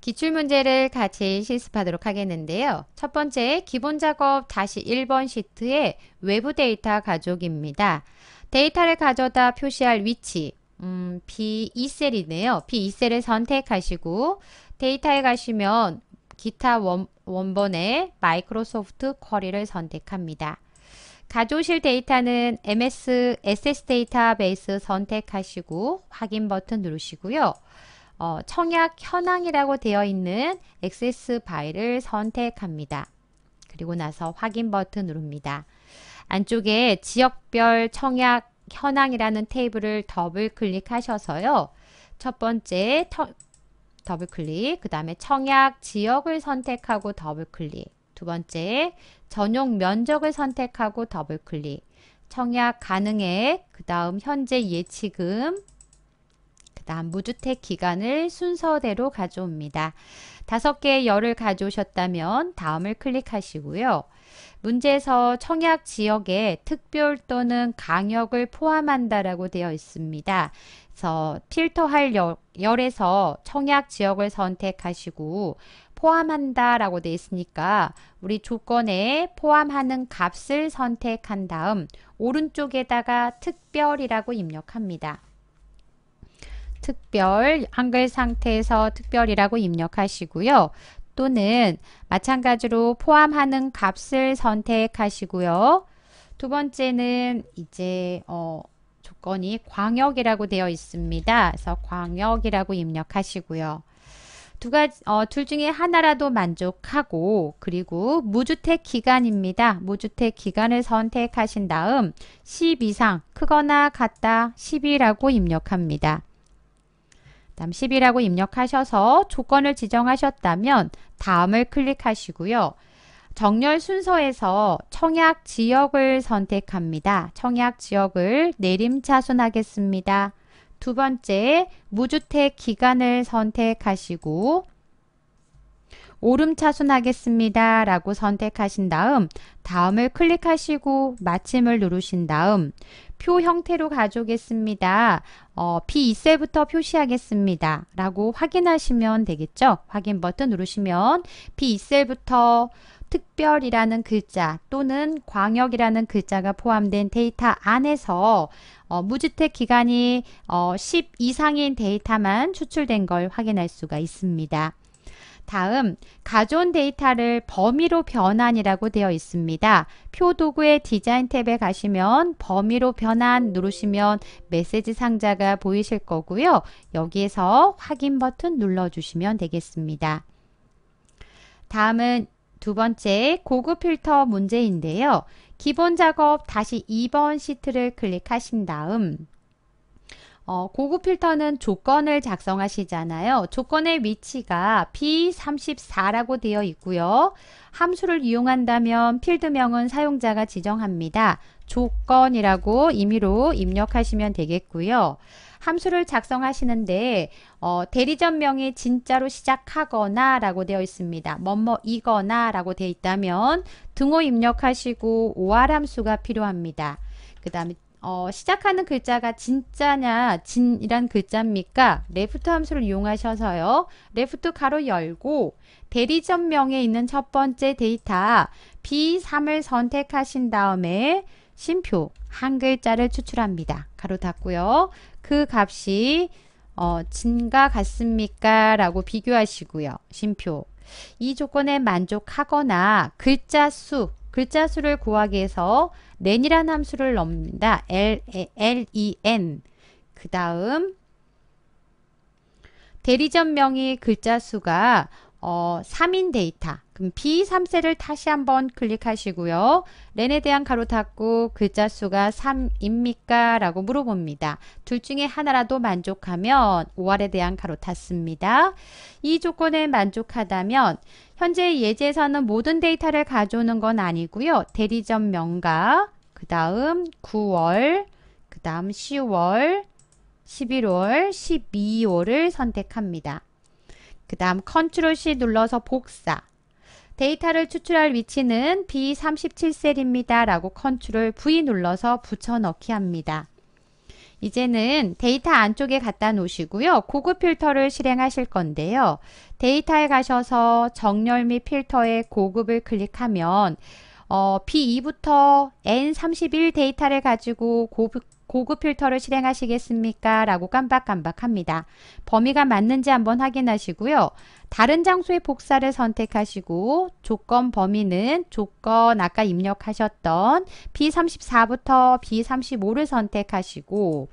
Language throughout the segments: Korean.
기출문제를 같이 실습하도록 하겠는데요. 첫 번째 기본작업 다시 1번 시트의 외부 데이터 가족입니다. 데이터를 가져다 표시할 위치 음, B2셀이네요. B2셀을 선택하시고 데이터에 가시면 기타 원, 본의 마이크로소프트 쿼리를 선택합니다. 가져오실 데이터는 MS SS 데이터베이스 선택하시고 확인 버튼 누르시고요. 어, 청약 현황이라고 되어 있는 액세스 바일을 선택합니다. 그리고 나서 확인 버튼 누릅니다. 안쪽에 지역별 청약 현황이라는 테이블을 더블 클릭하셔서요. 첫 번째 더블 클릭, 그 다음에 청약 지역을 선택하고 더블 클릭, 두 번째 전용 면적을 선택하고 더블 클릭, 청약 가능액, 그 다음 현재 예치금, 그 다음 무주택 기간을 순서대로 가져옵니다. 다섯 개의 열을 가져오셨다면 다음을 클릭하시고요. 문제에서 청약 지역에 특별 또는 강역을 포함한다라고 되어 있습니다. 그래서 필터할 열, 열에서 청약 지역을 선택하시고 포함한다 라고 되어 있으니까 우리 조건에 포함하는 값을 선택한 다음 오른쪽에다가 특별이라고 입력합니다. 특별 한글 상태에서 특별이라고 입력하시고요. 또는 마찬가지로 포함하는 값을 선택하시고요. 두 번째는 이제 어, 조건이 광역이라고 되어 있습니다. 그래서 광역이라고 입력하시고요. 두 가지, 어, 둘 중에 하나라도 만족하고, 그리고 무주택 기간입니다. 무주택 기간을 선택하신 다음, 10 이상, 크거나 같다, 10이라고 입력합니다. 다음 10이라고 입력하셔서 조건을 지정하셨다면 다음을 클릭하시고요. 정렬 순서에서 청약 지역을 선택합니다. 청약 지역을 내림차순하겠습니다. 두 번째, 무주택 기간을 선택하시고 오름차순하겠습니다. 라고 선택하신 다음 다음을 클릭하시고 마침을 누르신 다음 표 형태로 가져오겠습니다. 어, B2셀부터 표시하겠습니다. 라고 확인하시면 되겠죠. 확인 버튼 누르시면 B2셀부터 특별이라는 글자 또는 광역이라는 글자가 포함된 데이터 안에서 어, 무주택 기간이 어, 10 이상인 데이터만 추출된 걸 확인할 수가 있습니다. 다음 가존 데이터를 범위로 변환이라고 되어 있습니다. 표 도구의 디자인 탭에 가시면 범위로 변환 누르시면 메시지 상자가 보이실 거고요. 여기에서 확인 버튼 눌러주시면 되겠습니다. 다음은 두 번째 고급 필터 문제인데요. 기본 작업 다시 2번 시트를 클릭하신 다음 어, 고급 필터는 조건을 작성하시잖아요. 조건의 위치가 B34라고 되어 있고요. 함수를 이용한다면 필드명은 사용자가 지정합니다. 조건이라고 임의로 입력하시면 되겠고요. 함수를 작성하시는데 어, 대리점명이 진짜로 시작하거나 라고 되어 있습니다. 뭐뭐이거나 라고 되어 있다면 등호 입력하시고 OR 함수가 필요합니다. 그 다음에 어, 시작하는 글자가 진짜냐 진이란 글자입니까? 레프트 함수를 이용하셔서요. 레프트 가로 열고 대리점명에 있는 첫 번째 데이터 B3을 선택하신 다음에 심표 한 글자를 추출합니다. 가로 닫고요. 그 값이 어, 진과 같습니까? 라고 비교하시고요. 심표 이 조건에 만족하거나 글자 수 글자 수를 구하기 위해서 len이라는 함수를 넘는다. L, len. 그 다음 대리점 명의 글자 수가 어, 3인 데이터 그럼 B3셀을 다시 한번 클릭하시고요. 렌에 대한 가로닫고 글자 수가 3입니까? 라고 물어봅니다. 둘 중에 하나라도 만족하면 5R에 대한 가로닫습니다. 이 조건에 만족하다면 현재 예제에서는 모든 데이터를 가져오는 건 아니고요. 대리점 명가, 그 다음 9월, 그 다음 10월, 11월, 12월을 선택합니다. 그 다음 컨트롤 C 눌러서 복사, 데이터를 추출할 위치는 B37셀입니다. 라고 컨트롤 V 눌러서 붙여넣기 합니다. 이제는 데이터 안쪽에 갖다 놓으시고요. 고급 필터를 실행하실 건데요. 데이터에 가셔서 정렬 및 필터의 고급을 클릭하면 어, B2부터 N31 데이터를 가지고 고급, 고급 필터를 실행하시겠습니까? 라고 깜빡깜빡합니다 범위가 맞는지 한번 확인하시고요. 다른 장소의 복사를 선택하시고 조건 범위는 조건 아까 입력하셨던 B34부터 B35를 선택하시고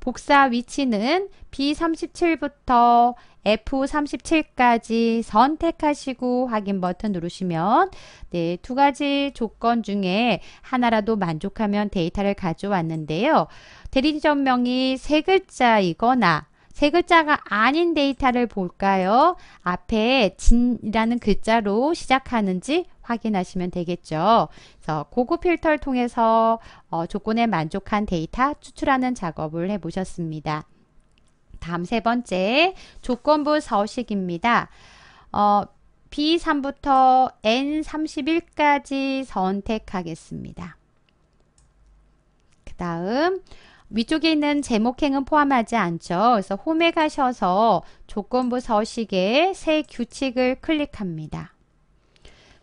복사 위치는 B37부터 F37까지 선택하시고 확인 버튼 누르시면 네, 두 가지 조건 중에 하나라도 만족하면 데이터를 가져왔는데요. 대리 전명이 세 글자이거나 세 글자가 아닌 데이터를 볼까요? 앞에 진이라는 글자로 시작하는지 확인하시면 되겠죠. 그래서 고급 필터를 통해서 어, 조건에 만족한 데이터 추출하는 작업을 해보셨습니다. 다음 세 번째 조건부 서식입니다. 어, B3부터 N31까지 선택하겠습니다. 그 다음 위쪽에 있는 제목행은 포함하지 않죠. 그래서 홈에 가셔서 조건부 서식의 새 규칙을 클릭합니다.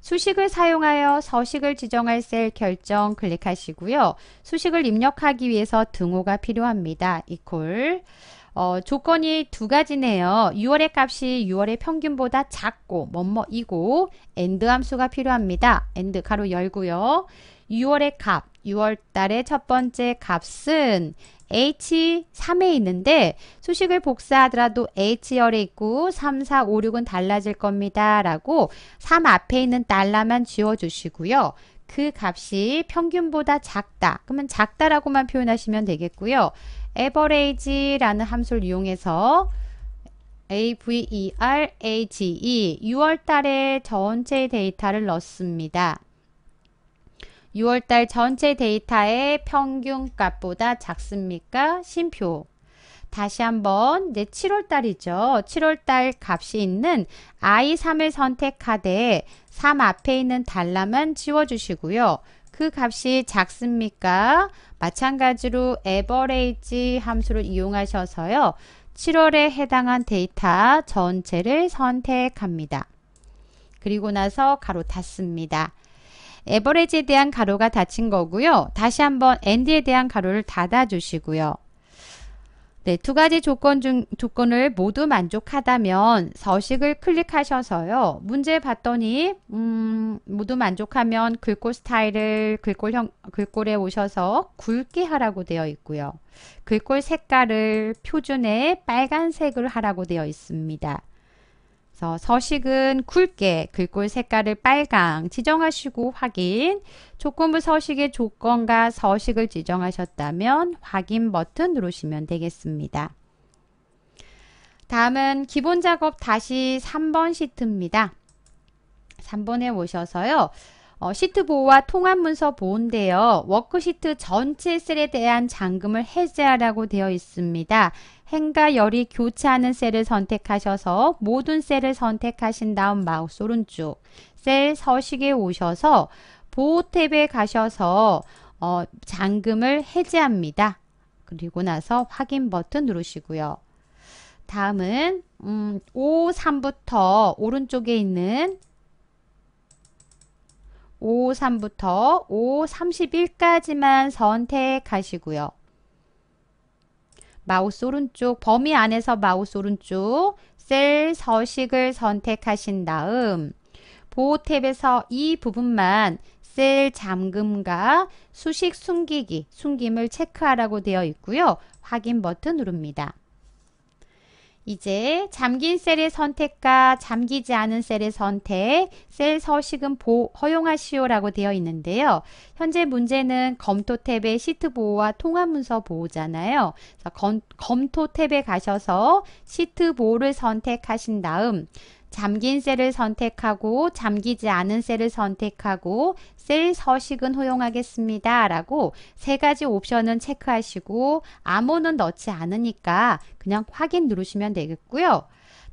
수식을 사용하여 서식을 지정할 셀 결정 클릭하시고요. 수식을 입력하기 위해서 등호가 필요합니다. 이퀄 어, 조건이 두 가지네요. 6월의 값이 6월의 평균보다 작고 뭐뭐이고 엔드 함수가 필요합니다. 엔드 가로 열고요. 6월의 값, 6월 달의 첫 번째 값은 H3에 있는데 수식을 복사하더라도 H열에 있고 3, 4, 5, 6은 달라질 겁니다. 라고 3 앞에 있는 달러만 지워주시고요. 그 값이 평균보다 작다. 그러면 작다라고만 표현하시면 되겠고요. average라는 함수를 이용해서 AVERAGE 6월달에 e 전체 데이터를 넣습니다. 6월달 전체 데이터의 평균값보다 작습니까? 심표. 다시 한번 이제 7월달이죠. 7월달 값이 있는 I3을 선택하되 3 앞에 있는 단락만 지워주시고요. 그 값이 작습니까? 마찬가지로 average 함수를 이용하셔서요. 7월에 해당한 데이터 전체를 선택합니다. 그리고 나서 가로 닫습니다. 에버레지에 대한 가로가 닫힌 거고요. 다시 한번 엔드에 대한 가로를 닫아 주시고요. 네, 두 가지 조건 중, 조건을 모두 만족하다면 서식을 클릭하셔서요. 문제 봤더니, 음, 모두 만족하면 글꼴 스타일을 글꼴 형, 글꼴에 오셔서 굵게 하라고 되어 있고요. 글꼴 색깔을 표준의 빨간색을 하라고 되어 있습니다. 그래서 서식은 굵게 글꼴 색깔을 빨강 지정하시고 확인 조건부 서식의 조건과 서식을 지정하셨다면 확인 버튼 누르시면 되겠습니다. 다음은 기본 작업 다시 3번 시트입니다. 3번에 오셔서요. 어, 시트 보호와 통합 문서 보호인데요. 워크시트 전체 셀에 대한 잠금을 해제하라고 되어 있습니다. 행과 열이 교차하는 셀을 선택하셔서 모든 셀을 선택하신 다음 마우스 오른쪽 셀 서식에 오셔서 보호 탭에 가셔서 어, 잠금을 해제합니다. 그리고 나서 확인 버튼 누르시고요. 다음은 음, 5, 3부터 오른쪽에 있는 5, 3부터 5, 31까지만 선택하시고요. 마우스 오른쪽 범위 안에서 마우스 오른쪽 셀 서식을 선택하신 다음 보호 탭에서 이 부분만 셀 잠금과 수식 숨기기, 숨김을 체크하라고 되어 있고요. 확인 버튼 누릅니다. 이제 잠긴 셀의 선택과 잠기지 않은 셀의 선택, 셀 서식은 보, 허용하시오라고 되어 있는데요. 현재 문제는 검토 탭의 시트 보호와 통합 문서 보호잖아요. 검, 검토 탭에 가셔서 시트 보호를 선택하신 다음 잠긴 셀을 선택하고 잠기지 않은 셀을 선택하고 셀 서식은 허용하겠습니다. 라고 세 가지 옵션은 체크하시고 암호는 넣지 않으니까 그냥 확인 누르시면 되겠고요.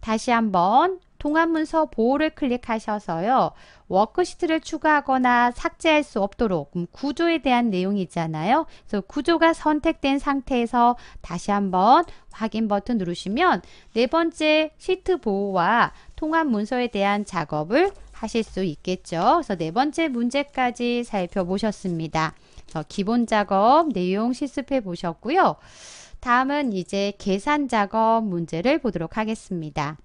다시 한번 통합문서 보호를 클릭하셔서요. 워크시트를 추가하거나 삭제할 수 없도록 음, 구조에 대한 내용이잖아요. 있 그래서 구조가 선택된 상태에서 다시 한번 확인 버튼 누르시면 네 번째 시트 보호와 통합 문서에 대한 작업을 하실 수 있겠죠. 그래서 네 번째 문제까지 살펴보셨습니다. 기본 작업 내용 실습해 보셨고요. 다음은 이제 계산 작업 문제를 보도록 하겠습니다.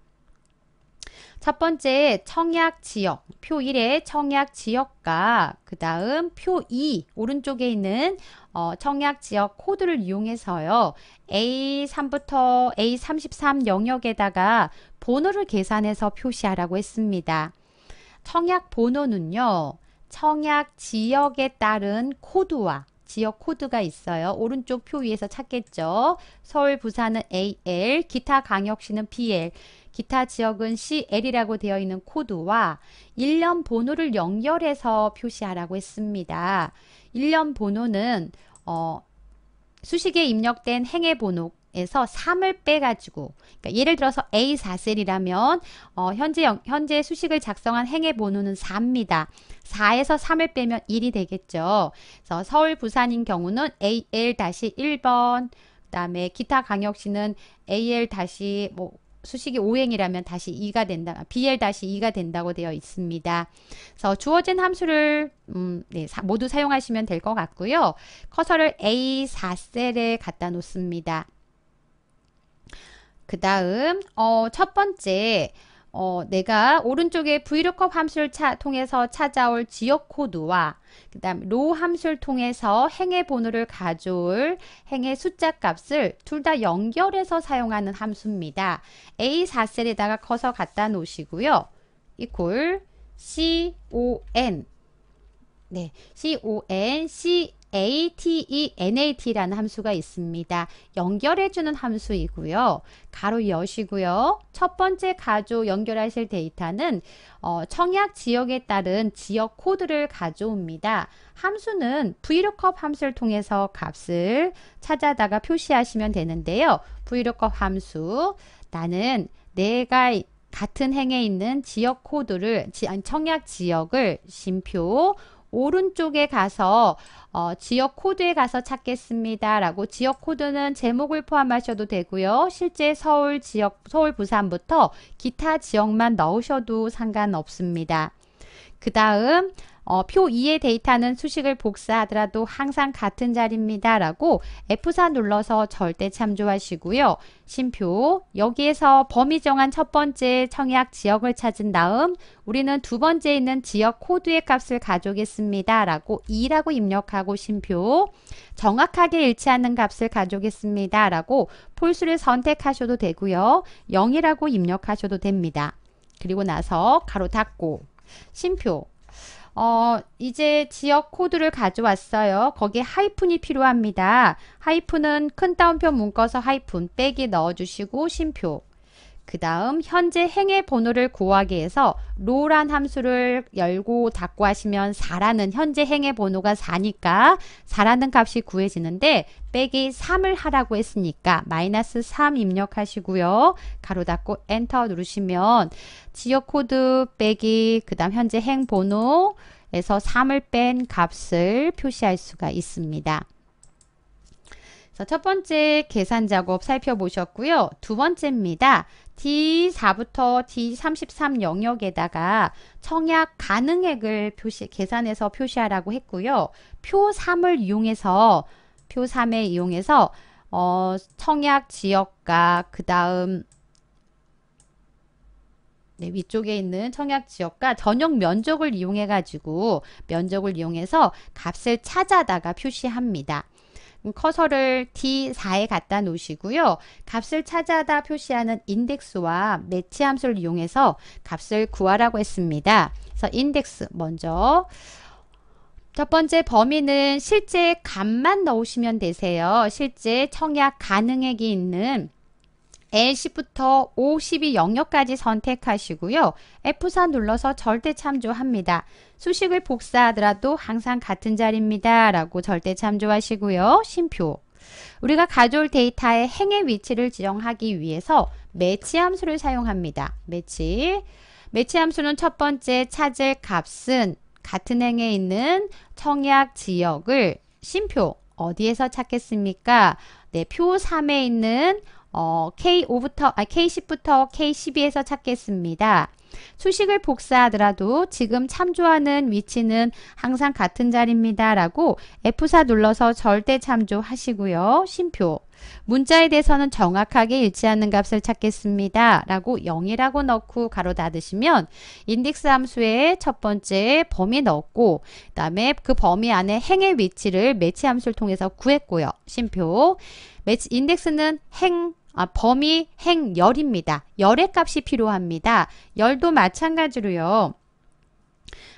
첫 번째 청약 지역, 표 1의 청약 지역과 그 다음 표 2, 오른쪽에 있는 어, 청약 지역 코드를 이용해서요. A3부터 A33 영역에다가 번호를 계산해서 표시하라고 했습니다. 청약 번호는요. 청약 지역에 따른 코드와 지역 코드가 있어요. 오른쪽 표 위에서 찾겠죠. 서울, 부산은 AL, 기타 강역시는 BL. 기타 지역은 CL이라고 되어 있는 코드와 일련 번호를 연결해서 표시하라고 했습니다. 일련 번호는 어, 수식에 입력된 행의 번호 에서 3을 빼가지고 그러니까 예를 들어서 A4셀이라면 어, 현재, 영, 현재 수식을 작성한 행의 번호는 4입니다. 4에서 3을 빼면 1이 되겠죠. 그래서 서울, 부산인 경우는 AL-1번 그 다음에 기타 강역시는 AL- 뭐 수식이 오행이라면 다시 2가 된다. 아, BL 2가 된다고 되어 있습니다. 그래서 주어진 함수를 음, 네, 사, 모두 사용하시면 될 것 같고요. 커서를 A4셀에 갖다 놓습니다. 그 다음 어, 첫 번째 어, 내가 오른쪽에 브이로컵 함수를 차, 통해서 찾아올 지역 코드와 그 다음 r 함수를 통해서 행의 번호를 가져올 행의 숫자 값을 둘 다 연결해서 사용하는 함수입니다. A4셀에다가 커서 갖다 놓으시고요. equal con 네, con, ATENAT라는 함수가 있습니다. 연결해주는 함수이고요. 가로 여시고요. 첫 번째 가조 연결하실 데이터는 어, 청약 지역에 따른 지역 코드를 가져옵니다. 함수는 vlookup 함수를 통해서 값을 찾아다가 표시하시면 되는데요. vlookup 함수 나는 내가 같은 행에 있는 지역 코드를 청약 지역을 심표 오른쪽에 가서 어, 지역 코드에 가서 찾겠습니다. 라고 지역 코드는 제목을 포함하셔도 되고요. 실제 서울 지역, 서울 부산부터 기타 지역만 넣으셔도 상관없습니다. 그 다음 어, 표 2의 데이터는 수식을 복사하더라도 항상 같은 자리입니다. 라고 F4 눌러서 절대 참조하시고요. 심표 여기에서 범위 정한 첫 번째 청약 지역을 찾은 다음 우리는 두 번째 있는 지역 코드의 값을 가져오겠습니다. 라고 2라고 입력하고 심표 정확하게 일치하는 값을 가져오겠습니다. 라고 폴수를 선택하셔도 되고요. 0이라고 입력하셔도 됩니다. 그리고 나서 가로 닫고 심표 어, 이제 지역 코드를 가져왔어요. 거기에 하이픈이 필요합니다. 하이픈은 큰 따옴표 문꺼서 하이픈 빼기 넣어주시고 쉼표 그 다음 현재 행의 번호를 구하기 위해서 로란 함수를 열고 닫고 하시면 4라는 현재 행의 번호가 4니까 4라는 값이 구해지는데 빼기 3을 하라고 했으니까 마이너스 3 입력하시고요. 가로 닫고 엔터 누르시면 지역코드 빼기 그 다음 현재 행 번호에서 3을 뺀 값을 표시할 수가 있습니다. 첫 번째 계산 작업 살펴보셨고요. 두 번째입니다. D4부터 D33 영역에다가 청약 가능액을 표시, 계산해서 표시하라고 했고요. 표 3을 이용해서, 표 3에 이용해서, 어, 청약 지역과, 그 다음, 네, 위쪽에 있는 청약 지역과 전용 면적을 이용해 가지고 면적을 이용해서 값을 찾아다가 표시합니다. 커서를 D4에 갖다 놓으시고요. 값을 찾아다 표시하는 인덱스와 매치 함수를 이용해서 값을 구하라고 했습니다. 그래서 인덱스 먼저 첫 번째 범위는 실제 값만 넣으시면 되세요. 실제 청약 가능액이 있는 L10부터 O12 영역까지 선택하시고요. F4 눌러서 절대 참조합니다. 수식을 복사하더라도 항상 같은 자리입니다. 라고 절대 참조하시고요. 심표 우리가 가져올 데이터의 행의 위치를 지정하기 위해서 매치 함수를 사용합니다. 매치 매치 함수는 첫 번째 찾을 값은 같은 행에 있는 청약 지역을 심표 어디에서 찾겠습니까? 네, 표 3에 있는 어, K5부터, 아, K10부터 K12에서 찾겠습니다. 수식을 복사하더라도 지금 참조하는 위치는 항상 같은 자리입니다. 라고 F4 눌러서 절대 참조하시고요. 심표. 문자에 대해서는 정확하게 일치하는 값을 찾겠습니다. 라고 0이라고 넣고 가로 닫으시면 인덱스 함수의 첫 번째 범위 넣었고 그 다음에 그 범위 안에 행의 위치를 매치 함수를 통해서 구했고요. 심표 매치 인덱스는 행 아, 범위 행열입니다. 열의 값이 필요합니다. 열도 마찬가지로요.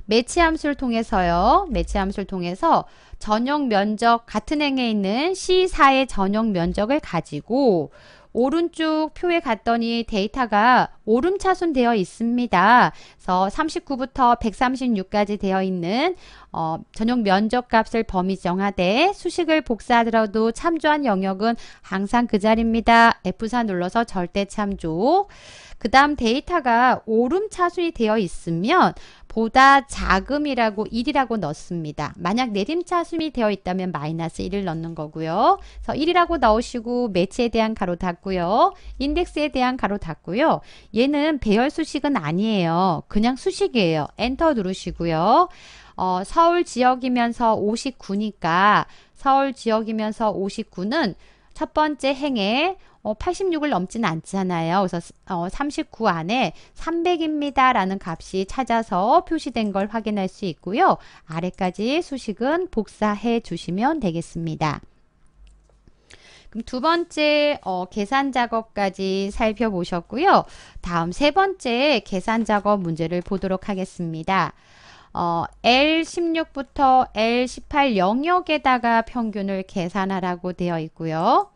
매치함수를 통해서요. 매치함수를 통해서 전용 면적 같은 행에 있는 C4의 전용 면적을 가지고 오른쪽 표에 갔더니 데이터가 오름차순 되어 있습니다. 그래서 39부터 136까지 되어 있는 어, 전용 면적값을 범위 정하되 수식을 복사하더라도 참조한 영역은 항상 그 자리입니다. F4 눌러서 절대 참조 그 다음 데이터가 오름차순이 되어 있으면 보다 작음이라고 1이라고 넣습니다. 만약 내림차순이 되어 있다면 마이너스 1을 넣는 거고요. 그래서 1이라고 넣으시고 매치에 대한 가로 닫고요. 인덱스에 대한 가로 닫고요. 얘는 배열 수식은 아니에요. 그냥 수식이에요. 엔터 누르시고요. 어, 서울 지역이면서 59니까 서울 지역이면서 59는 첫 번째 행에 86을 어, 넘지는 않잖아요. 그래서 39 어, 안에 300입니다. 라는 값이 찾아서 표시된 걸 확인할 수 있고요. 아래까지 수식은 복사해 주시면 되겠습니다. 그럼 두 번째 어, 계산 작업까지 살펴보셨고요. 다음 세 번째 계산 작업 문제를 보도록 하겠습니다. 어, L16부터 L18 영역에다가 평균을 계산하라고 되어 있고요.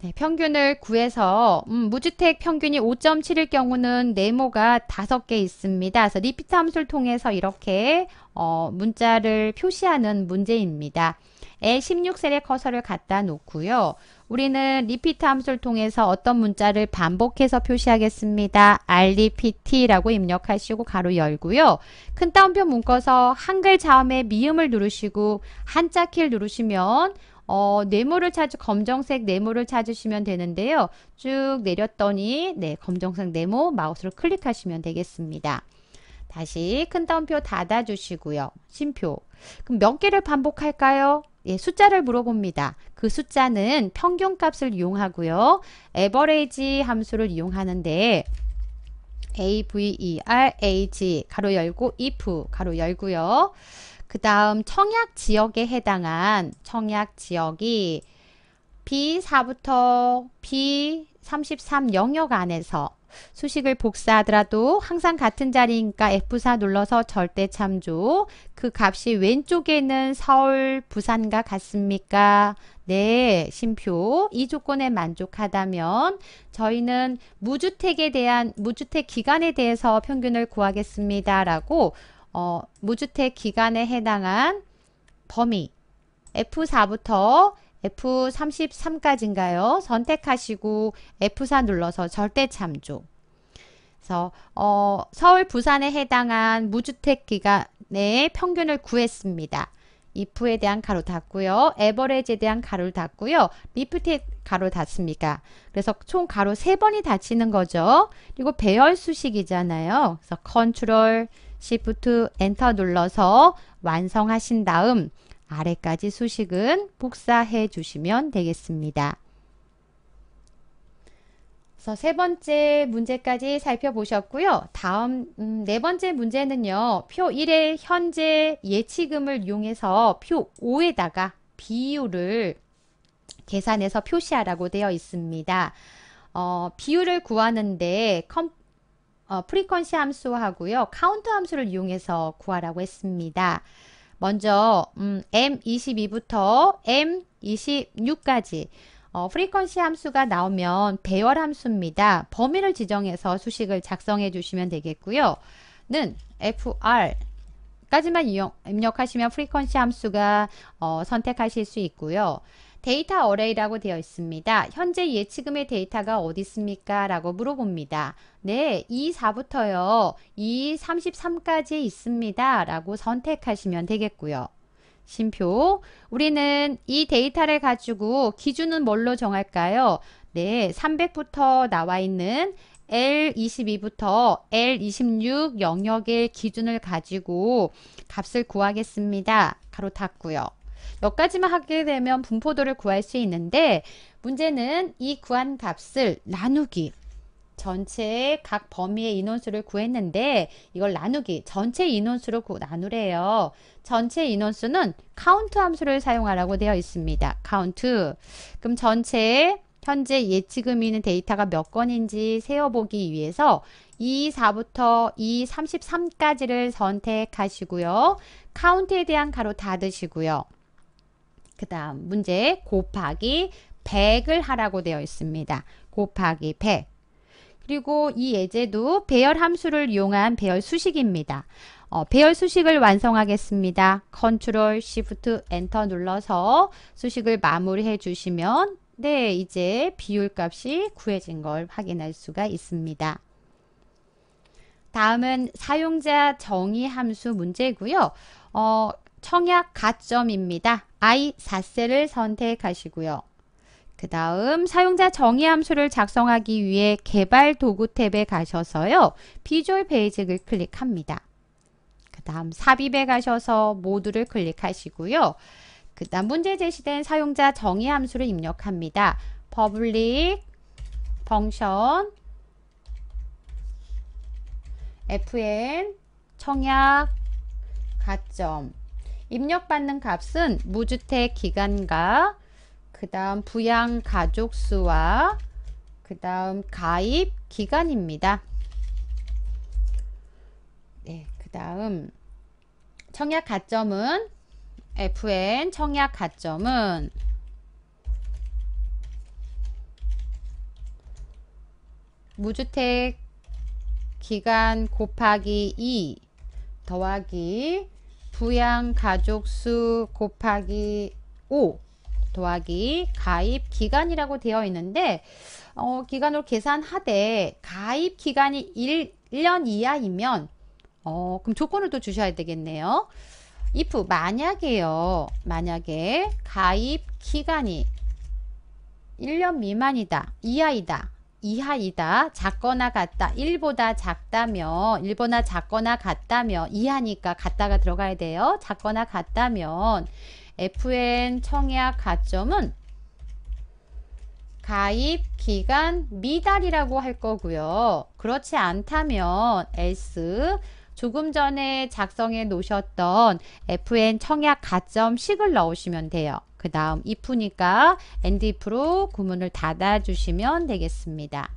네, 평균을 구해서 음, 무주택 평균이 5.7일 경우는 네모가 5개 있습니다. 그래서 리피트 함수를 통해서 이렇게 어, 문자를 표시하는 문제입니다. 16셀에 커서를 갖다 놓고요. 우리는 리피트 함수를 통해서 어떤 문자를 반복해서 표시하겠습니다. REPT라고 입력하시고 가로 열고요. 큰 따옴표 묶어서 한글 자음의 미음을 누르시고 한자 키를 누르시면 어, 네모를 찾으 검정색 네모를 찾으시면 되는데요. 쭉 내렸더니 네 검정색 네모 마우스로 클릭하시면 되겠습니다. 다시 큰 따옴표 닫아주시고요. 심표. 그럼 몇 개를 반복할까요? 예, 숫자를 물어봅니다. 그 숫자는 평균값을 이용하고요. 에버레이지 함수를 이용하는데 AVERAG 가로 열고 if 가로 열고요. 그 다음 청약 지역에 해당한 청약 지역이 B4부터 B33 영역 안에서 수식을 복사하더라도 항상 같은 자리니까 F4 눌러서 절대 참조. 그 값이 왼쪽에는 서울, 부산과 같습니까? 네, 심표. 이 조건에 만족하다면 저희는 무주택에 대한 무주택 기간에 대해서 평균을 구하겠습니다. 라고 어, 무주택 기간에 해당한 범위 F4부터 F33까지인가요? 선택하시고 F4 눌러서 절대 참조. 그래서 어, 서울 부산에 해당한 무주택 기간의 평균을 구했습니다. if에 대한 가로 닫고요. a v e r a g e 에 대한 가로를 닫고요. 리프트에 가로 닫습니까? 그래서 총 가로 3번이 닫히는 거죠. 그리고 배열 수식이잖아요. 그래서 컨트롤 시프트 엔터 눌러서 완성하신 다음 아래까지 수식은 복사해 주시면 되겠습니다. 그래서 세 번째 문제까지 살펴보셨고요. 다음 음, 네 번째 문제는요. 표 1의 현재 예치금을 이용해서 표 5에다가 비율을 계산해서 표시하라고 되어 있습니다. 어, 비율을 구하는데 컴, 어, 프리퀀시 함수하고요. 카운트 함수를 이용해서 구하라고 했습니다. 먼저 음, M22부터 M26까지 어, 프리퀀시 함수가 나오면 배열 함수입니다. 범위를 지정해서 수식을 작성해 주시면 되겠고요. 는 FR 까지만 입력하시면 프리퀀시 함수가 어, 선택하실 수 있고요. 데이터 어레이라고 되어 있습니다. 현재 예치금의 데이터가 어디 있습니까? 라고 물어봅니다. 네, 24부터요. 2, 33까지 있습니다. 라고 선택하시면 되겠고요. 심표 우리는 이 데이터를 가지고 기준은 뭘로 정할까요? 네, 300부터 나와 있는 L22부터 L26 영역의 기준을 가지고 값을 구하겠습니다. 가로 탔고요 몇 가지만 하게 되면 분포도를 구할 수 있는데 문제는 이 구한 값을 나누기 전체의 각 범위의 인원수를 구했는데 이걸 나누기 전체 인원수로 나누래요. 전체 인원수는 카운트 함수를 사용하라고 되어 있습니다. 카운트 그럼 전체의 현재 예치금 이 있는 데이터가 몇 건인지 세어보기 위해서 2, 4부터 2, 33까지를 선택하시고요. 카운트에 대한 가로 닫으시고요. 그 다음 문제 곱하기 100을 하라고 되어 있습니다. 곱하기 100 그리고 이 예제도 배열 함수를 이용한 배열 수식입니다. 어, 배열 수식을 완성하겠습니다. 컨트롤 시프트 엔터 눌러서 수식을 마무리해 주시면 네 이제 비율 값이 구해진 걸 확인할 수가 있습니다. 다음은 사용자 정의 함수 문제고요. 어, 청약 가점입니다. i 4셀을 선택하시고요. 그 다음 사용자 정의 함수를 작성하기 위해 개발 도구 탭에 가셔서요. 비주얼 베이직을 클릭합니다. 그 다음 삽입에 가셔서 모두를 클릭하시고요. 그 다음 문제 제시된 사용자 정의 함수를 입력합니다. public function fn 청약 가점 입력받는 값은 무주택 기간과 그 다음 부양 가족 수와 그 다음 가입 기간입니다. 네, 그 다음 청약 가점은 FN 청약 가점은 무주택 기간 곱하기 2 더하기 부양 가족수 곱하기 5 더하기 가입 기간이라고 되어 있는데 어, 기간으로 계산하되 가입 기간이 1, 1년 이하이면 어, 그럼 조건을 또 주셔야 되겠네요. if 만약에요. 만약에 가입 기간이 1년 미만이다. 이하이다. 이하이다 작거나 같다 1보다 작다며 1보다 작거나 같다며 이하니까 같다가 들어가야 돼요 작거나 같다면 FN 청약 가점은 가입 기간 미달이라고 할 거고요 그렇지 않다면 S 조금 전에 작성해 놓으셨던 FN 청약 가점식을 넣으시면 돼요 그 다음 if니까 and if로 구문을 닫아주시면 되겠습니다.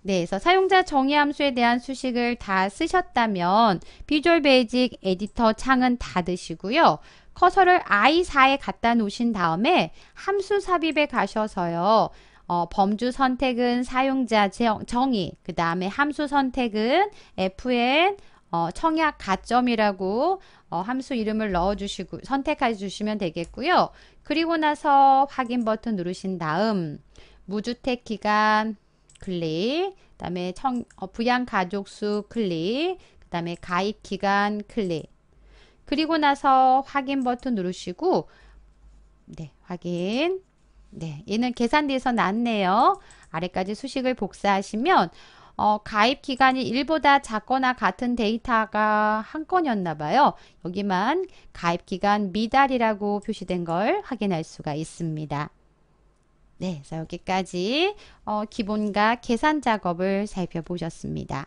네, 그래서 사용자 정의 함수에 대한 수식을 다 쓰셨다면 비주얼 베이직 에디터 창은 닫으시고요. 커서를 I4에 갖다 놓으신 다음에 함수 삽입에 가셔서요. 어, 범주 선택은 사용자 정의, 그 다음에 함수 선택은 FN, 어, 청약 가점이라고 어, 함수 이름을 넣어주시고 선택해 주시면 되겠고요. 그리고 나서 확인 버튼 누르신 다음 무주택 기간 클릭 그 다음에 청, 어, 부양가족수 클릭 그 다음에 가입기간 클릭 그리고 나서 확인 버튼 누르시고 네 확인 네 얘는 계산돼서 났네요 아래까지 수식을 복사하시면 어, 가입 기간이 1보다 작거나 같은 데이터가 한 건이었나 봐요. 여기만 가입 기간 미달이라고 표시된 걸 확인할 수가 있습니다. 네, 자 여기까지 어, 기본과 계산 작업을 살펴보셨습니다.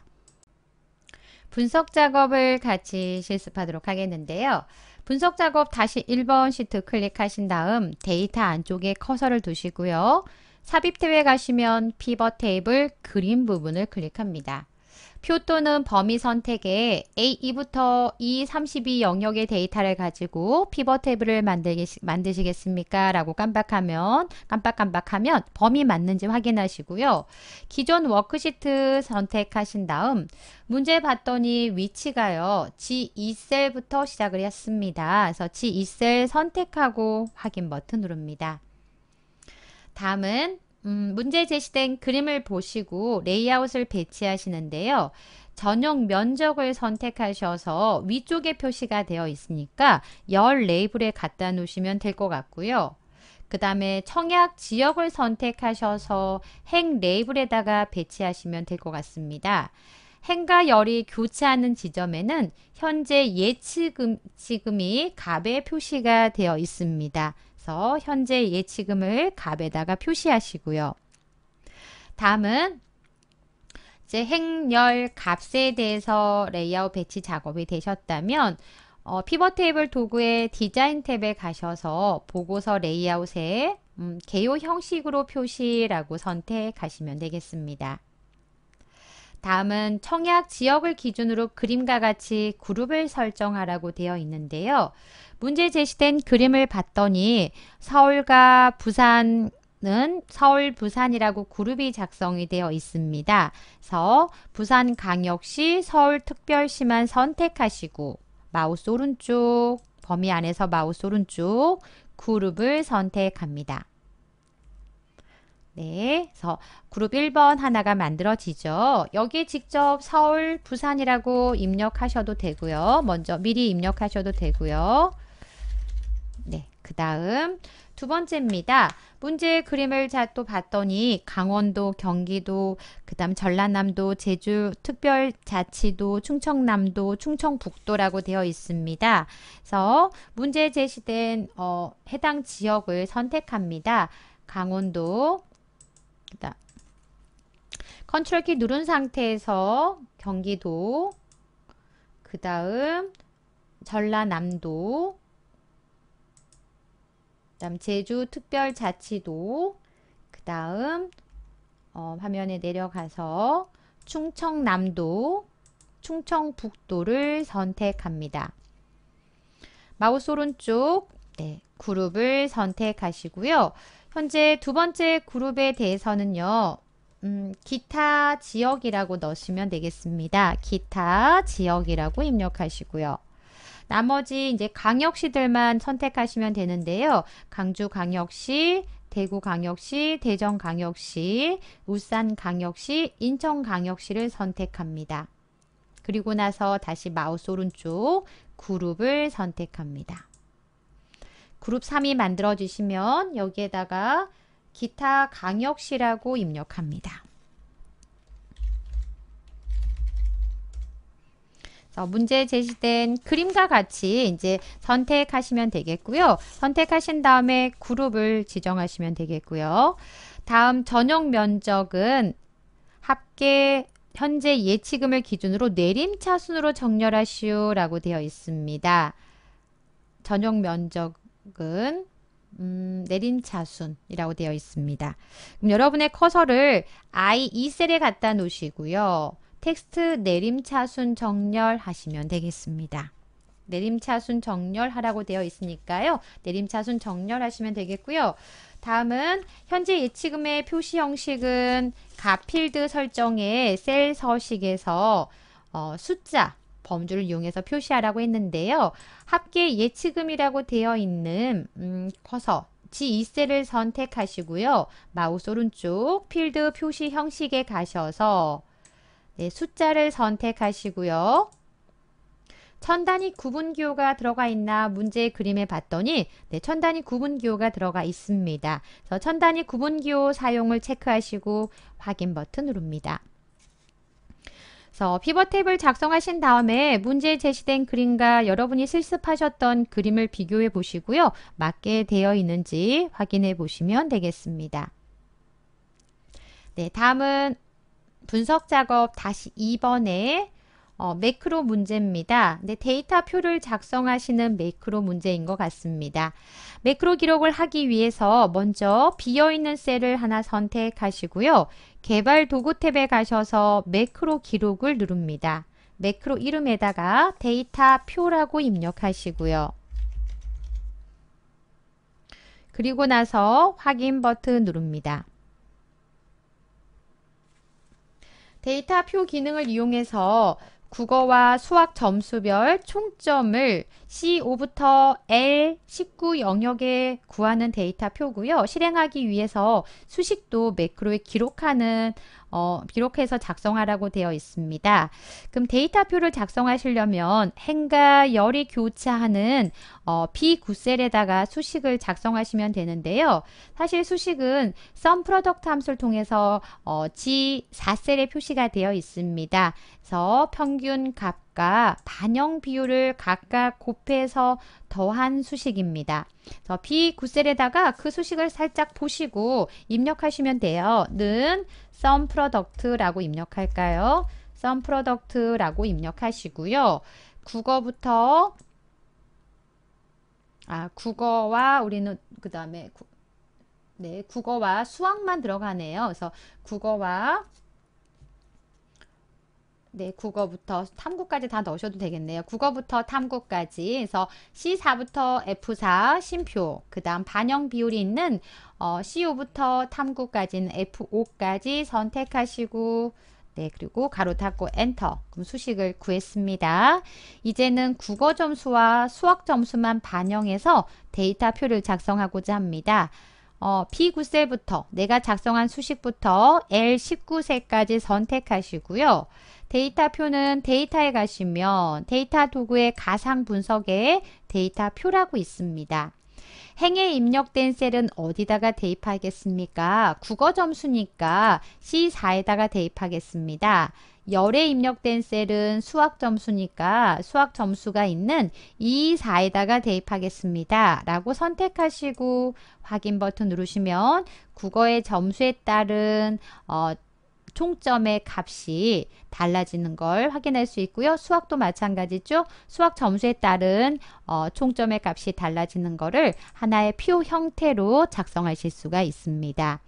분석 작업을 같이 실습하도록 하겠는데요. 분석 작업 다시 1번 시트 클릭하신 다음 데이터 안쪽에 커서를 두시고요. 삽입탭에 가시면 피벗 테이블 그림 부분을 클릭합니다. 표 또는 범위 선택에 A2부터 E32 영역의 데이터를 가지고 피벗 테이블을 만드시겠습니까? 라고 깜빡하면 깜빡깜빡하면 범위 맞는지 확인하시고요. 기존 워크시트 선택하신 다음 문제 봤더니 위치가요. G2셀부터 시작을 했습니다. 그래서 G2셀 선택하고 확인 버튼 누릅니다. 다음은 음, 문제 제시된 그림을 보시고 레이아웃을 배치하시는데요. 전용 면적을 선택하셔서 위쪽에 표시가 되어 있으니까 열 레이블에 갖다 놓으시면 될 것 같고요. 그 다음에 청약 지역을 선택하셔서 행 레이블에다가 배치하시면 될 것 같습니다. 행과 열이 교차하는 지점에는 현재 예치금, 금이 값에 표시가 되어 있습니다. 따서 현재 예치금을 값에다가 표시하시고요. 다음은 이제 행열 값에 대해서 레이아웃 배치 작업이 되셨다면 어, 피벗 테이블 도구의 디자인 탭에 가셔서 보고서 레이아웃에 음, 개요 형식으로 표시라고 선택하시면 되겠습니다. 다음은 청약 지역을 기준으로 그림과 같이 그룹을 설정하라고 되어 있는데요. 문제 제시된 그림을 봤더니 서울과 부산 는 서울 부산이라고 그룹이 작성이 되어 있습니다. 서 부산광역시 서울특별시만 선택하시고 마우스 오른쪽 범위 안에서 마우스 오른쪽 그룹을 선택합니다. 네, 서 그룹 1번 하나가 만들어지죠. 여기에 직접 서울, 부산이라고 입력하셔도 되고요. 먼저 미리 입력하셔도 되고요. 그 다음 두 번째입니다. 문제 그림을 또 봤더니 강원도, 경기도, 그 다음 전라남도, 제주, 특별자치도, 충청남도, 충청북도라고 되어 있습니다. 그래서 문제 제시된 어, 해당 지역을 선택합니다. 강원도, 그 컨트롤 키 누른 상태에서 경기도, 그 다음 전라남도, 그 다음 제주 특별자치도 그 다음 어, 화면에 내려가서 충청남도 충청북도를 선택합니다. 마우스 오른쪽 네, 그룹을 선택하시고요. 현재 두 번째 그룹에 대해서는요. 음, 기타 지역이라고 넣으시면 되겠습니다. 기타 지역이라고 입력하시고요. 나머지 이제 강역시들만 선택하시면 되는데요. 강주강역시, 대구강역시, 대전강역시, 울산강역시, 인천강역시를 선택합니다. 그리고 나서 다시 마우스 오른쪽 그룹을 선택합니다. 그룹 3이 만들어지시면 여기에다가 기타 강역시라고 입력합니다. 어, 문제에 제시된 그림과 같이 이제 선택하시면 되겠고요. 선택하신 다음에 그룹을 지정하시면 되겠고요. 다음 전용 면적은 합계 현재 예치금을 기준으로 내림차 순으로 정렬하시오 라고 되어 있습니다. 전용 면적은 음, 내림차순이라고 되어 있습니다. 그럼 여러분의 커서를 I2셀에 갖다 놓으시고요. 텍스트 내림차순 정렬 하시면 되겠습니다. 내림차순 정렬하라고 되어 있으니까요. 내림차순 정렬하시면 되겠고요. 다음은 현재 예치금의 표시 형식은 가필드 설정의 셀 서식에서 어, 숫자 범주를 이용해서 표시하라고 했는데요. 합계 예치금이라고 되어 있는 음, 커서 G2셀을 선택하시고요. 마우스 오른쪽 필드 표시 형식에 가셔서 네, 숫자를 선택하시고요. 천단위 구분기호가 들어가 있나 문제 그림에 봤더니 네, 천단위 구분기호가 들어가 있습니다. 그래서 천단위 구분기호 사용을 체크하시고 확인 버튼 누릅니다. 그래서 피벗 탭을 작성하신 다음에 문제에 제시된 그림과 여러분이 실습하셨던 그림을 비교해 보시고요. 맞게 되어 있는지 확인해 보시면 되겠습니다. 네, 다음은 분석 작업 다시 2번에 어, 매크로 문제입니다. 근 데이터 표를 작성하시는 매크로 문제인 것 같습니다. 매크로 기록을 하기 위해서 먼저 비어있는 셀을 하나 선택하시고요. 개발 도구 탭에 가셔서 매크로 기록을 누릅니다. 매크로 이름에다가 데이터 표라고 입력하시고요. 그리고 나서 확인 버튼 누릅니다. 데이터표 기능을 이용해서 국어와 수학 점수별 총점을 C5부터 L19 영역에 구하는 데이터표고요. 실행하기 위해서 수식도 매크로에 기록하는 어, 비록해서 작성하라고 되어 있습니다. 그럼 데이터표를 작성하시려면 행과 열이 교차하는 어, B9셀에다가 수식을 작성하시면 되는데요. 사실 수식은 sum product 함수를 통해서 어, G4셀에 표시가 되어 있습니다. 그래서 평균 값 값과 반영 비율을 각각 곱해서 더한 수식입니다. 그 b 셀에다가그 수식을 살짝 보시고 입력하시면 돼요. 는 sum product라고 입력할까요? sum product라고 입력하시고요. 국어부터 아 국어와 우리는 그 다음에 네 국어와 수학만 들어가네요. 그래서 국어와 네, 국어부터 탐구까지 다 넣으셔도 되겠네요. 국어부터 탐구까지 해서 C4부터 F4 심표, 그 다음 반영 비율이 있는 어, C5부터 탐구까지는 F5까지 선택하시고 네, 그리고 가로 닫고 엔터. 그럼 수식을 구했습니다. 이제는 국어 점수와 수학 점수만 반영해서 데이터 표를 작성하고자 합니다. 어, P9셀부터 내가 작성한 수식부터 L19셀까지 선택하시고요. 데이터표는 데이터에 가시면 데이터 도구의 가상 분석에 데이터표라고 있습니다. 행에 입력된 셀은 어디다가 대입하겠습니까? 국어 점수니까 C4에다가 대입하겠습니다. 열에 입력된 셀은 수학 점수니까 수학 점수가 있는 2, 4에다가 대입하겠습니다. 라고 선택하시고 확인 버튼 누르시면 국어의 점수에 따른 어, 총점의 값이 달라지는 걸 확인할 수 있고요. 수학도 마찬가지죠. 수학 점수에 따른 어, 총점의 값이 달라지는 거를 하나의 표 형태로 작성하실 수가 있습니다.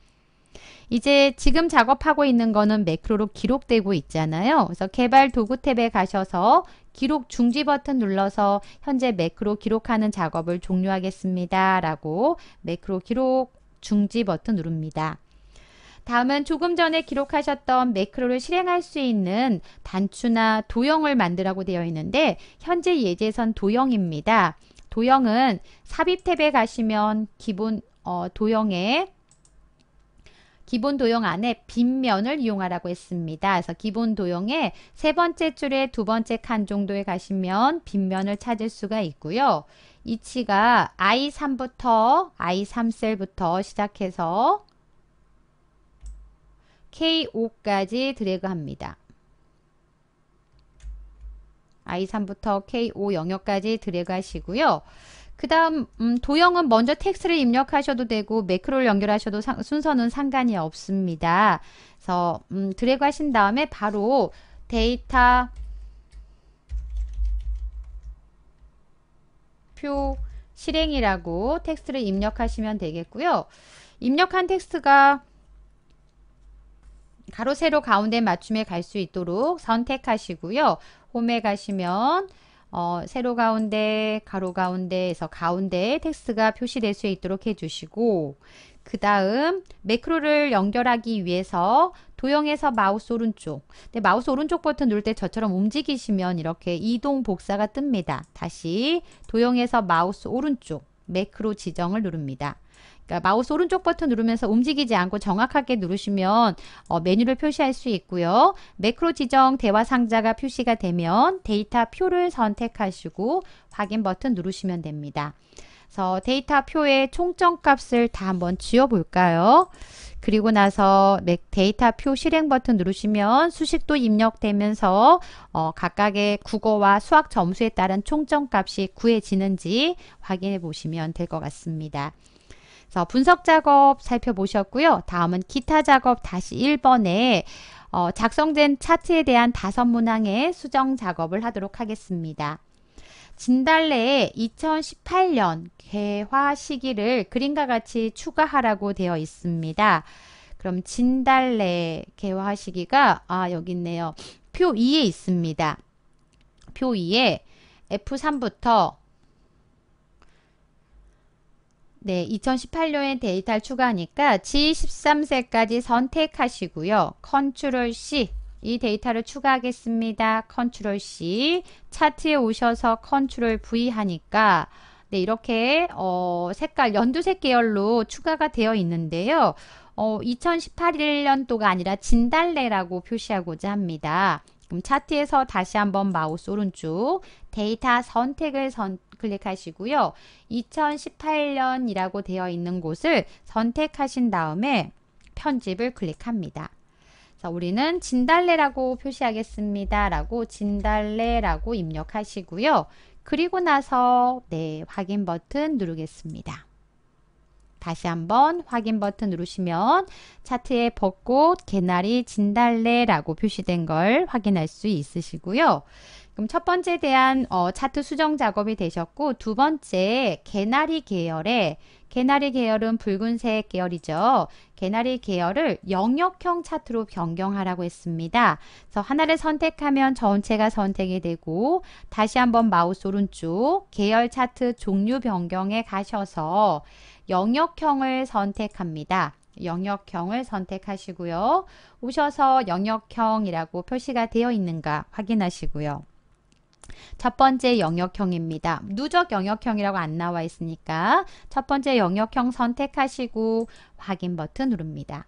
이제 지금 작업하고 있는 거는 매크로로 기록되고 있잖아요. 그래서 개발 도구 탭에 가셔서 기록 중지 버튼 눌러서 현재 매크로 기록하는 작업을 종료하겠습니다. 라고 매크로 기록 중지 버튼 누릅니다. 다음은 조금 전에 기록하셨던 매크로를 실행할 수 있는 단추나 도형을 만들라고 되어 있는데 현재 예제선 도형입니다. 도형은 삽입 탭에 가시면 기본 어, 도형에 기본 도형 안에 빈면을 이용하라고 했습니다. 그래서 기본 도형의 세 번째 줄에 두 번째 칸 정도에 가시면 빈면을 찾을 수가 있고요. 이치가 I3부터 I3셀부터 시작해서 K5까지 드래그합니다. I3부터 K5 영역까지 드래그 하시고요. 그 다음 음, 도형은 먼저 텍스트를 입력하셔도 되고 매크로를 연결하셔도 상, 순서는 상관이 없습니다. 그래서 음, 드래그 하신 다음에 바로 데이터 표 실행이라고 텍스트를 입력하시면 되겠고요. 입력한 텍스트가 가로 세로 가운데 맞춤에 갈 수 있도록 선택하시고요. 홈에 가시면 어, 세로 가운데, 가로 가운데에서 가운데에 텍스트가 표시될 수 있도록 해주시고 그 다음 매크로를 연결하기 위해서 도형에서 마우스 오른쪽 근 마우스 오른쪽 버튼 누를 때 저처럼 움직이시면 이렇게 이동 복사가 뜹니다. 다시 도형에서 마우스 오른쪽 매크로 지정을 누릅니다. 그러니까 마우스 오른쪽 버튼 누르면서 움직이지 않고 정확하게 누르시면 어, 메뉴를 표시할 수 있고요. 매크로 지정 대화 상자가 표시가 되면 데이터 표를 선택하시고 확인 버튼 누르시면 됩니다. 그래서 데이터 표의 총점값을 다 한번 지워볼까요? 그리고 나서 데이터 표 실행 버튼 누르시면 수식도 입력되면서 어, 각각의 국어와 수학 점수에 따른 총점값이 구해지는지 확인해 보시면 될 것 같습니다. 그래서 분석 작업 살펴보셨고요. 다음은 기타 작업 다시 1번에 어, 작성된 차트에 대한 다섯 문항의 수정 작업을 하도록 하겠습니다. 진달래에 2018년 개화 시기를 그림과 같이 추가하라고 되어 있습니다. 그럼 진달래 개화 시기가 아 여기 있네요. 표 2에 있습니다. 표 2에 F3부터 네, 2018년에 데이터를 추가하니까 G13세까지 선택하시고요. 컨트롤 C 이 데이터를 추가하겠습니다. 컨트롤 C 차트에 오셔서 컨트롤 V 하니까 네, 이렇게 어, 색깔 연두색 계열로 추가가 되어 있는데요. 어, 2018년도가 아니라 진달래라고 표시하고자 합니다. 그럼 차트에서 다시 한번 마우스 오른쪽 데이터 선택을 선, 클릭하시고요. 2018년이라고 되어 있는 곳을 선택하신 다음에 편집을 클릭합니다. 자, 우리는 진달래라고 표시하겠습니다. 라고 진달래라고 입력하시고요. 그리고 나서 네, 확인 버튼 누르겠습니다. 다시 한번 확인 버튼 누르시면 차트에 벚꽃, 개나리, 진달래라고 표시된 걸 확인할 수 있으시고요. 그럼 첫 번째 대한 어, 차트 수정 작업이 되셨고 두 번째 개나리 계열의 개나리 계열은 붉은색 계열이죠. 개나리 계열을 영역형 차트로 변경하라고 했습니다. 그래서 하나를 선택하면 전체가 선택이 되고 다시 한번 마우스 오른쪽 계열 차트 종류 변경에 가셔서 영역형을 선택합니다. 영역형을 선택하시고요. 오셔서 영역형이라고 표시가 되어 있는가 확인하시고요. 첫 번째 영역형입니다. 누적 영역형이라고 안 나와 있으니까 첫 번째 영역형 선택하시고 확인 버튼 누릅니다.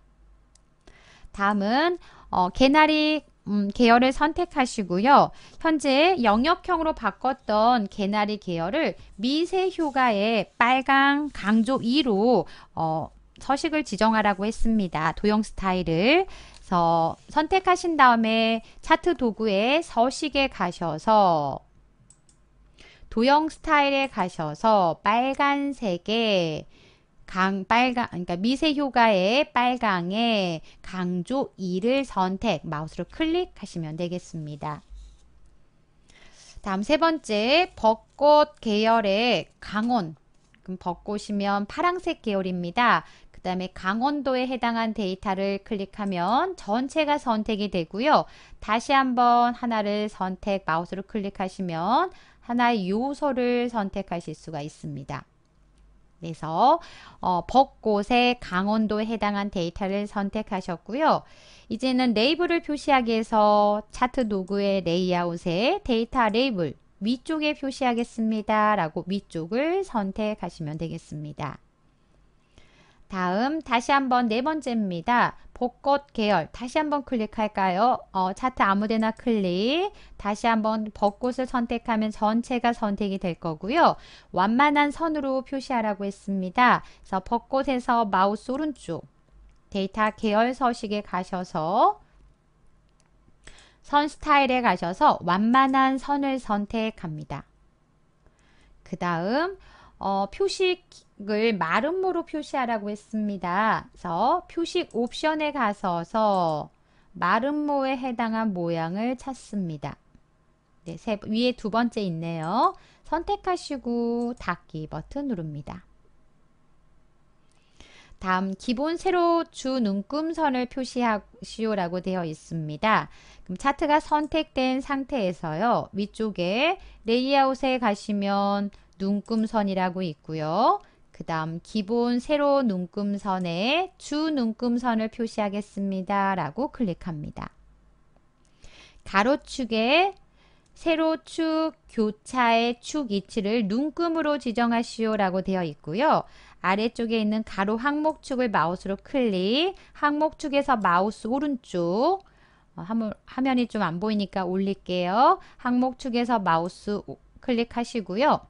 다음은 어, 개나리 음, 계열을 선택하시고요. 현재 영역형으로 바꿨던 개나리 계열을 미세효과의 빨강 강조 2로 어, 서식을 지정하라고 했습니다. 도형 스타일을 서 선택하신 다음에 차트 도구에 서식에 가셔서 도형 스타일에 가셔서 빨간색에 강 빨강 그러니까 미세 효과의 빨강의 강조 2를 선택 마우스로 클릭하시면 되겠습니다. 다음 세 번째 벚꽃 계열의 강원 그럼 벚꽃이면 파랑색 계열입니다. 그 다음에 강원도에 해당한 데이터를 클릭하면 전체가 선택이 되고요. 다시 한번 하나를 선택 마우스로 클릭하시면 하나의 요소를 선택하실 수가 있습니다. 그래서 어, 벚꽃의 강원도에 해당한 데이터를 선택하셨고요. 이제는 레이블을 표시하기 위해서 차트 도구의 레이아웃에 데이터 레이블 위쪽에 표시하겠습니다. 라고 위쪽을 선택하시면 되겠습니다. 다음 다시 한번 네 번째입니다. 벚꽃 계열 다시 한번 클릭할까요? 어, 차트 아무데나 클릭 다시 한번 벚꽃을 선택하면 전체가 선택이 될 거고요. 완만한 선으로 표시하라고 했습니다. 그래서 벚꽃에서 마우스 오른쪽 데이터 계열 서식에 가셔서 선 스타일에 가셔서 완만한 선을 선택합니다. 그 다음 어, 표시 을 마름모로 표시하라고 했습니다. 그래서 표식 옵션에 가서서 마름모에 해당한 모양을 찾습니다. 네, 세, 위에 두 번째 있네요. 선택하시고 닫기 버튼 누릅니다. 다음 기본 세로 주 눈금선을 표시하시오라고 되어 있습니다. 그럼 차트가 선택된 상태에서요. 위쪽에 레이아웃에 가시면 눈금선이라고 있고요. 그 다음 기본 세로 눈금선에 주 눈금선을 표시하겠습니다. 라고 클릭합니다. 가로축에 세로축, 교차의 축 위치를 눈금으로 지정하시오 라고 되어 있고요. 아래쪽에 있는 가로 항목축을 마우스로 클릭, 항목축에서 마우스 오른쪽, 어, 화면이 좀 안 보이니까 올릴게요. 항목축에서 마우스 클릭하시고요.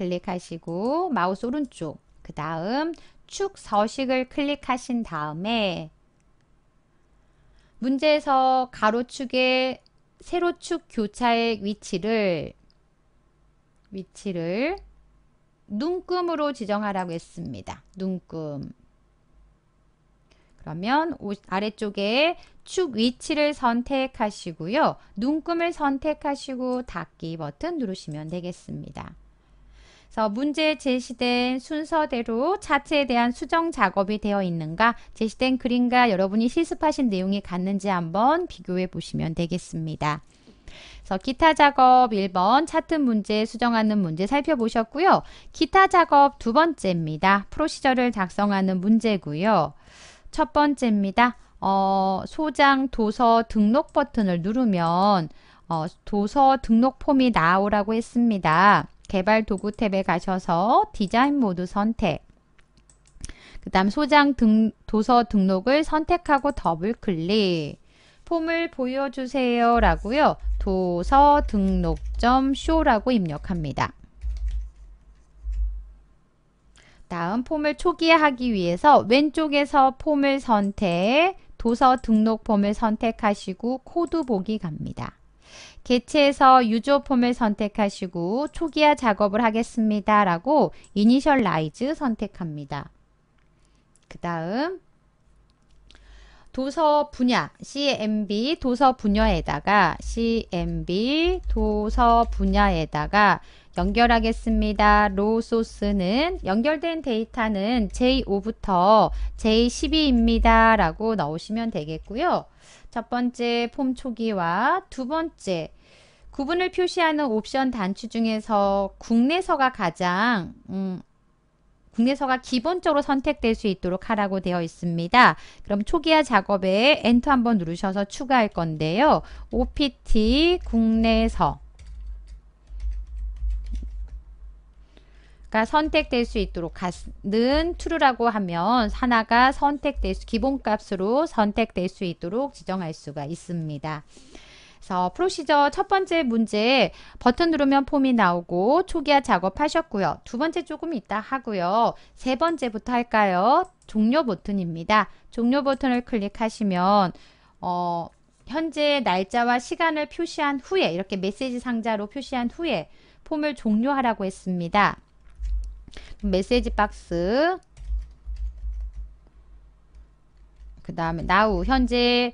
클릭하시고 마우스 오른쪽 그 다음 축 서식을 클릭하신 다음에 문제에서 가로축의 세로축 교차의 위치를 위치를 눈금으로 지정하라고 했습니다. 눈금 그러면 아래쪽에 축 위치를 선택하시고요. 눈금을 선택하시고 닫기 버튼 누르시면 되겠습니다. 그래서 문제에 제시된 순서대로 차트에 대한 수정 작업이 되어 있는가 제시된 그림과 여러분이 실습하신 내용이 같는지 한번 비교해 보시면 되겠습니다. 그래서 기타 작업 1번 차트 문제 수정하는 문제 살펴보셨고요. 기타 작업 두 번째입니다. 프로시저를 작성하는 문제고요. 첫 번째입니다. 어, 소장 도서 등록 버튼을 누르면 어, 도서 등록 폼이 나오라고 했습니다. 개발 도구 탭에 가셔서 디자인 모드 선택 그 다음 소장 등, 도서 등록을 선택하고 더블 클릭 폼을 보여주세요 라고요 도서 등록점 쇼라고 입력합니다 다음 폼을 초기화하기 위해서 왼쪽에서 폼을 선택 도서 등록 폼을 선택하시고 코드 보기 갑니다 개체에서 유저 폼을 선택하시고 초기화 작업을 하겠습니다. 라고 이니셜라이즈 선택합니다. 그 다음 도서 분야 CMB 도서 분야에다가 CMB 도서 분야에다가 연결하겠습니다. 로 소스는 연결된 데이터는 J5부터 J12입니다. 라고 넣으시면 되겠고요. 첫 번째 폼 초기와 두 번째 구분을 표시하는 옵션 단추 중에서 국내서가 가장 음, 국내서가 기본적으로 선택될 수 있도록 하라고 되어 있습니다. 그럼 초기화 작업에 엔터 한번 누르셔서 추가할 건데요. OPT 국내서 가 선택될 수 있도록 갖는 true라고 하면 하나가 선택될 수 기본값으로 선택될 수 있도록 지정할 수가 있습니다. 그래서 프로시저 첫 번째 문제 버튼 누르면 폼이 나오고 초기화 작업하셨고요. 두 번째 조금 있다 하고요. 세 번째부터 할까요? 종료 버튼입니다. 종료 버튼을 클릭하시면 어, 현재 날짜와 시간을 표시한 후에 이렇게 메시지 상자로 표시한 후에 폼을 종료하라고 했습니다. 메시지 박스 그 다음에 now 현재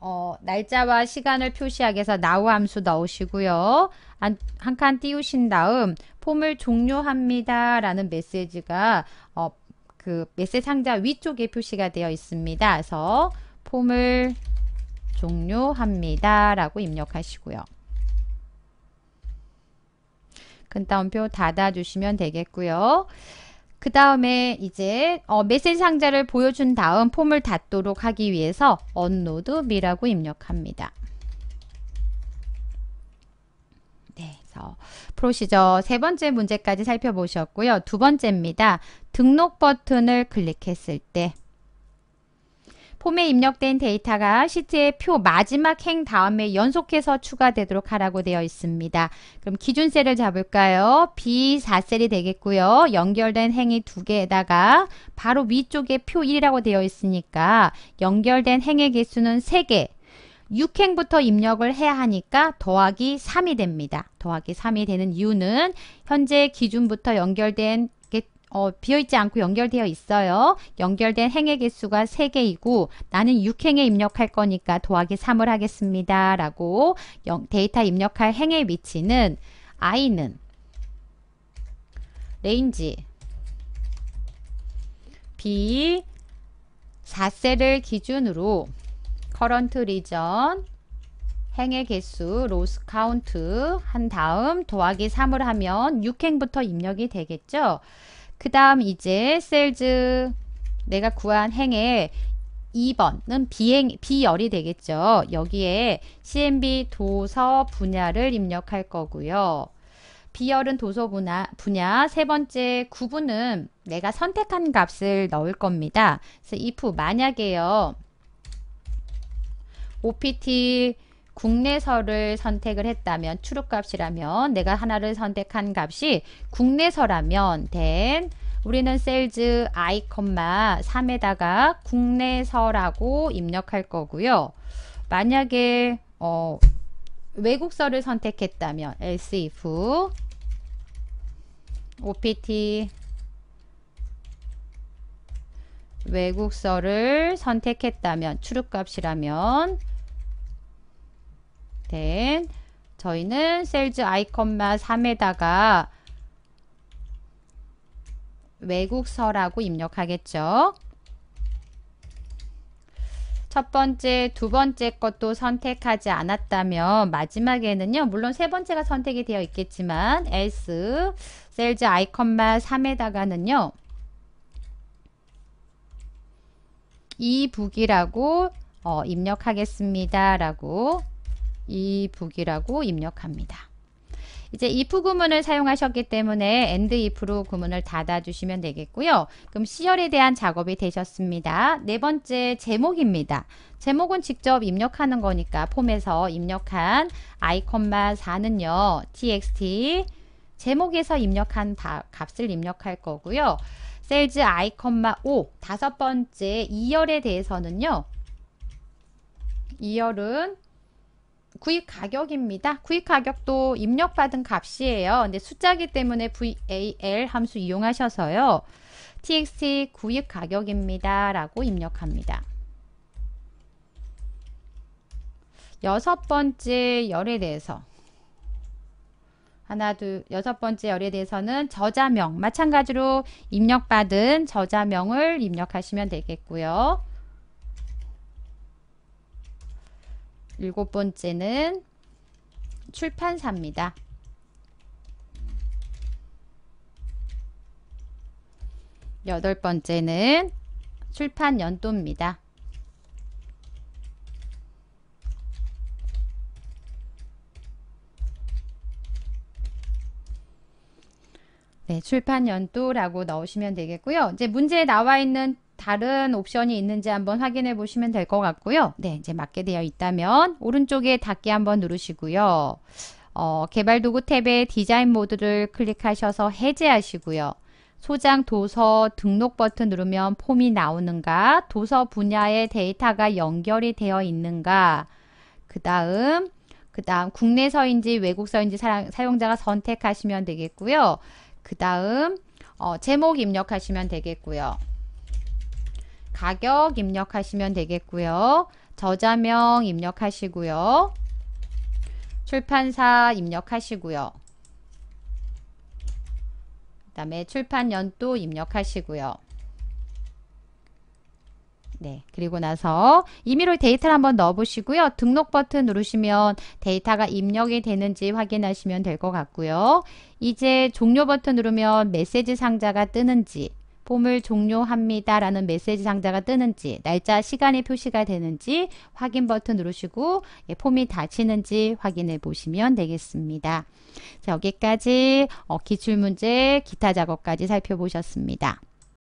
어, 날짜와 시간을 표시하기 위해서 now 함수 넣으시고요. 한 칸 띄우신 다음 폼을 종료합니다 라는 메시지가 어, 그 메시지 상자 위쪽에 표시가 되어 있습니다. 그래서 폼을 종료합니다 라고 입력하시고요. 근다옴표 닫아주시면 되겠고요. 그 다음에 이제 어, 메신 상자를 보여준 다음 폼을 닫도록 하기 위해서 언로드 미라고 입력합니다. 네, 프로시저 세 번째 문제까지 살펴보셨고요. 두 번째입니다. 등록 버튼을 클릭했을 때 폼에 입력된 데이터가 시트의 표 마지막 행 다음에 연속해서 추가되도록 하라고 되어 있습니다. 그럼 기준셀을 잡을까요? B4셀이 되겠고요. 연결된 행이 두 개에다가 바로 위쪽에 표 1이라고 되어 있으니까 연결된 행의 개수는 3개, 6행부터 입력을 해야 하니까 더하기 3이 됩니다. 더하기 3이 되는 이유는 현재 기준부터 연결된 어, 비어있지 않고 연결되어 있어요. 연결된 행의 개수가 3개이고 나는 6행에 입력할 거니까 도하기 3을 하겠습니다. 라고 데이터 입력할 행의 위치는 i는 레인지 b 4셀을 기준으로 커런트 리전 행의 개수 로스 카운트 한 다음 더하기 3을 하면 6행부터 입력이 되겠죠. 그 다음 이제 셀즈 내가 구한 행에 2번은 비행, 비열이 되겠죠. 여기에 CMB 도서 분야를 입력할 거고요. 비열은 도서 분야, 분야 세 번째 구분은 내가 선택한 값을 넣을 겁니다. 그래서 if 만약에요. OPT 국내서를 선택을 했다면 출입값이라면 내가 하나를 선택한 값이 국내서라면 된 우리는 셀즈 i, 3에다가 국내서라고 입력할 거고요. 만약에 어, 외국서를 선택했다면 else if opt 외국서를 선택했다면 출입값이라면 된 저희는 셀즈 아이콘마 3에다가 외국서라고 입력하겠죠. 첫 번째, 두 번째 것도 선택하지 않았다면 마지막에는요. 물론 세 번째가 선택이 되어 있겠지만 S 셀즈 아이컨마 3에다가는요. 이 북이라고 어, 입력하겠습니다. 라고 이북이라고 입력합니다. 이제 if 구문을 사용하셨기 때문에 and if로 구문을 닫아주시면 되겠고요. 그럼 시열에 대한 작업이 되셨습니다. 네 번째 제목입니다. 제목은 직접 입력하는 거니까 폼에서 입력한 아이콘만 4는요. txt 제목에서 입력한 값을 입력할 거고요. 셀즈 i 이콘마5 다섯 번째 2열에 대해서는요. 2열은 구입 가격입니다. 구입 가격도 입력받은 값이에요. 근데 숫자기 때문에 VAL 함수 이용하셔서요. txt 구입 가격입니다. 라고 입력합니다. 여섯 번째 열에 대해서 하나, 둘, 여섯 번째 열에 대해서는 저자명, 마찬가지로 입력받은 저자명을 입력하시면 되겠고요. 일곱 번째는 출판사입니다. 여덟 번째는 출판 연도입니다. 네, 출판 연도라고 넣으시면 되겠고요. 이제 문제에 나와 있는 다른 옵션이 있는지 한번 확인해 보시면 될 것 같고요. 네, 이제 맞게 되어 있다면 오른쪽에 닫기 한번 누르시고요. 어, 개발 도구 탭의 디자인 모드를 클릭하셔서 해제하시고요. 소장 도서 등록 버튼 누르면 폼이 나오는가, 도서 분야의 데이터가 연결이 되어 있는가, 그 다음 그 다음 국내서인지 외국서인지 사용자가 선택하시면 되겠고요. 그 다음 어, 제목 입력하시면 되겠고요. 가격 입력하시면 되겠고요. 저자명 입력하시고요. 출판사 입력하시고요. 그 다음에 출판 연도 입력하시고요. 네, 그리고 나서 임의로 데이터를 한번 넣어보시고요. 등록 버튼 누르시면 데이터가 입력이 되는지 확인하시면 될 것 같고요. 이제 종료 버튼 누르면 메시지 상자가 뜨는지 폼을 종료합니다 라는 메시지 상자가 뜨는지 날짜 시간이 표시가 되는지 확인 버튼 누르시고 예, 폼이 닫히는지 확인해 보시면 되겠습니다. 자, 여기까지 어, 기출문제 기타 작업까지 살펴보셨습니다.